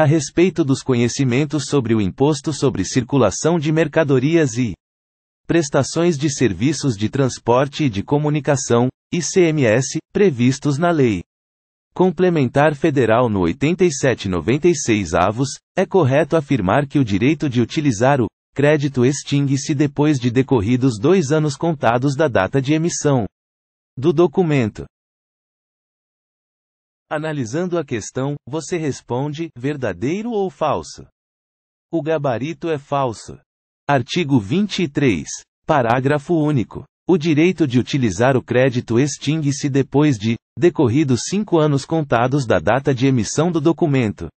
a respeito dos conhecimentos sobre o Imposto sobre Circulação de Mercadorias e Prestações de Serviços de Transporte e de Comunicação, ICMS, previstos na Lei Complementar Federal no 8796 avos, é correto afirmar que o direito de utilizar o crédito extingue-se depois de decorridos dois anos contados da data de emissão do documento. Analisando a questão, você responde: verdadeiro ou falso? O gabarito é falso. Artigo 23. Parágrafo único. O direito de utilizar o crédito extingue-se depois de, decorridos cinco anos contados da data de emissão do documento.